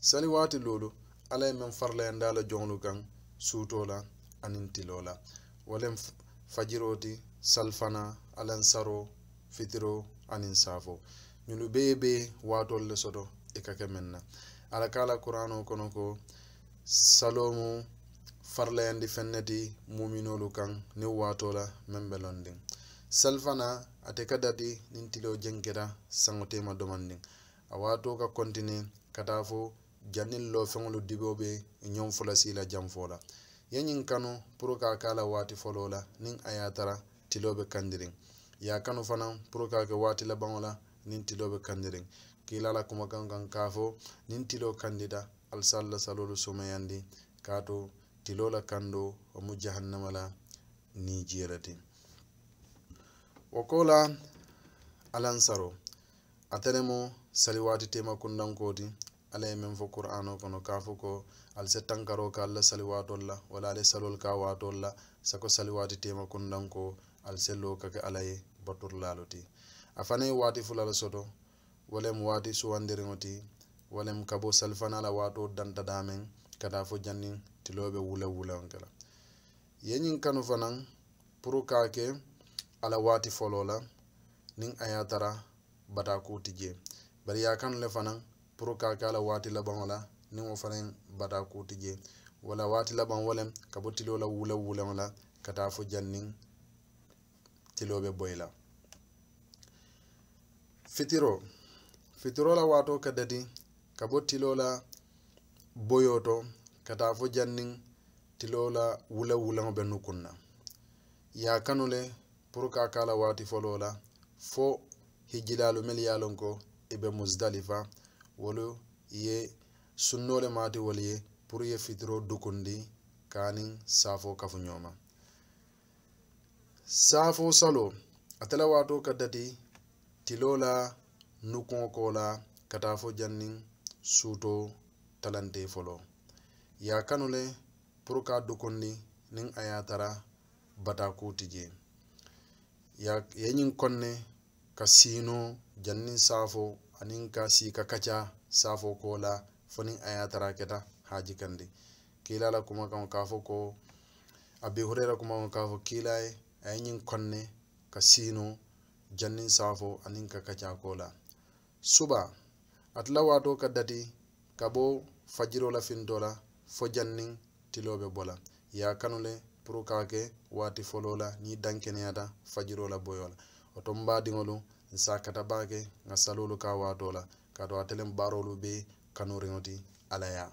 sani waati loolu ala ye meŋ farlayandaa la joŋolu kaŋ suutoo la aniŋ tiloo la wolem fajiroo ti salfana alaŋ saro fitiro aniŋ saafo ñunu be ye be waatoolu le soto i e ka ke meŋ na ala ka la kuranoo kono ko saloomu farlayandi feŋ ne ti muminoolu kaŋ niŋ waatoo la meŋ be londiŋ salfana ate ka dati niŋ tiloo jenketa saŋo teema domandiŋ a waatoo ka kontine ka taa fo jannin lo feŋolu dibo be ñoŋ fulasi la janfo la ye ñiŋ kanu ka ka la waati folo la tilo be kandiriŋ ye a kanu fanaŋ ka ke waati labaŋo la niŋ tilo be kandiriŋ kiila la kumakaŋ kaŋ ka fo niŋ tilo kandida alisal la salolu sumayandi ka tilo la kando wo mu jahannama la niŋ jee la alansaro ate le tema kundanko ala ye meŋ fo qur'ano kono ka fo ko ali se tankaro ka alla saliwaatol la wala ala salol ka waatol la sako saliwaati tema kundanko ali se loo ka ke ala ye baturlaalu ti a fana ye waati fula la soto walem waati suwandiriŋo ti walem ka bo salifana la wato danta daameŋ ka taa fo janniŋ tiloo be wula wulaŋ ke la ye ñiŋ kanu fanaŋ puru ka ke ala wati foloo la niŋ a ye tara batakuu ti jee bari ye a kanu le fanaŋ pour ka ka la waati labaŋo la niŋ wo fanaŋ bata kuti je wala waati labaŋ wo lem ka bo tiloo la wula wuleŋo la ka taa fo janniŋ tiloo be boyi la fitiro fitiro la waato ka dati ka bo tiloo la boyoo to ka taa fo janniŋ tiloo la wula wuleŋo be nukuŋ na ye a kanu le pour ka ka la waati foloo la fo hijilaalu meli ye a loŋ ko i be musdalifa wolu ye sunnole maati wol ye pour ye fitiro dukundi kanin saafo kafuñoma saafo salo atela waato ka dati tilo la nukuŋo ko la ka taa fo jannin suuto talante folo ye a kanu le pour ka dukundi niŋ a ye a tara bataku ti je ye ñiŋ konne ka siino jannin saafo aniŋ ka siika kaca saafo ko la foniŋ a ye tara keta haji kandi kiila la kuma kaŋo ka fo ko abi hurera kuma kaŋo ka fo kiila ye a ye ñiŋ konne ka siino janniŋ saafo aniŋ ka kaca ko la suba ate la waato ka dati ka bo fajiro la finto la fo janniŋ tilo be bo la ye a kanu le pour ka ke waati folo la niŋ dankeneyata fajiro la boyo la oto m baa diŋolu nsa kataba kɛ nka salolu ka waa dɔ la kaatu dɔ baarolu be kanuriŋo ti ala ya